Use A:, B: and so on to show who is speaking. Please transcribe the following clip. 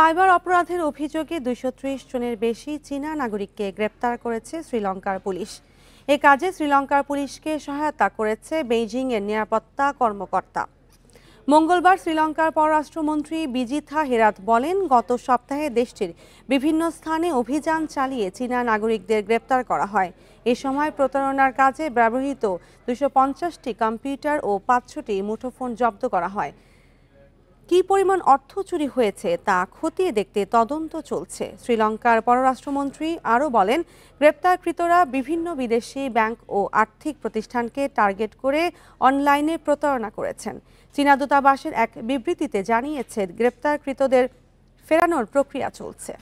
A: cyber অপরাধের অভিযোগে দুইশো জনের বেশি চীনা নাগরিককে গ্রেপ্তার করেছে শ্রীলঙ্কার পুলিশ এ কাজে শ্রীলঙ্কার পুলিশকে সহায়তা করেছে বেইজিং এর নিরাপত্তা কর্মকর্তা মঙ্গলবার শ্রীলঙ্কার পররাষ্ট্রমন্ত্রী বিজিথা হেরাত বলেন গত সপ্তাহে দেশটির বিভিন্ন স্থানে অভিযান চালিয়ে চীনা নাগরিকদের গ্রেপ্তার করা হয় এ সময় প্রতারণার কাজে ব্যবহৃত দুশো কম্পিউটার ও পাঁচশোটি মুঠোফোন জব্দ করা হয় কি পরিমাণ অর্থ চুরি হয়েছে তা খতিয়ে দেখতে তদন্ত চলছে শ্রীলঙ্কার পররাষ্ট্রমন্ত্রী আরও বলেন গ্রেপ্তারকৃতরা বিভিন্ন বিদেশি ব্যাংক ও আর্থিক প্রতিষ্ঠানকে টার্গেট করে অনলাইনে প্রতারণা করেছেন চীনা দূতাবাসের এক বিবৃতিতে জানিয়েছে গ্রেপ্তারকৃতদের ফেরানোর প্রক্রিয়া চলছে